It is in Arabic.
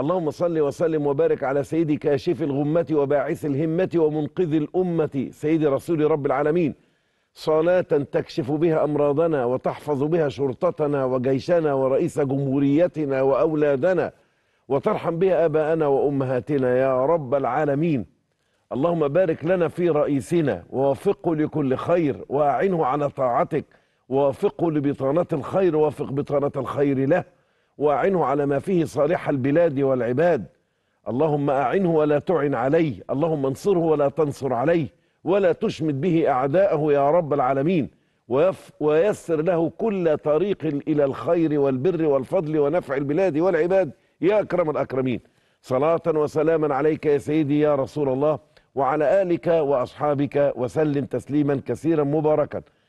اللهم صل وسلم وبارك على سيدي كاشف الغمة وباعث الهمة ومنقذ الأمة سيدي رسول رب العالمين صلاة تكشف بها أمراضنا وتحفظ بها شرطتنا وجيشنا ورئيس جمهوريتنا وأولادنا وترحم بها آباءنا وأمهاتنا يا رب العالمين اللهم بارك لنا في رئيسنا ووفقه لكل خير وأعنه على طاعتك ووفقه لبطانة الخير ووفق بطانة الخير له وأعنه على ما فيه صالح البلاد والعباد اللهم أعنه ولا تعن عليه اللهم انصره ولا تنصر عليه ولا تشمت به أعداءه يا رب العالمين ويسر له كل طريق إلى الخير والبر والفضل ونفع البلاد والعباد يا أكرم الأكرمين صلاة وسلاما عليك يا سيدي يا رسول الله وعلى آلك وأصحابك وسلم تسليما كثيرا مباركا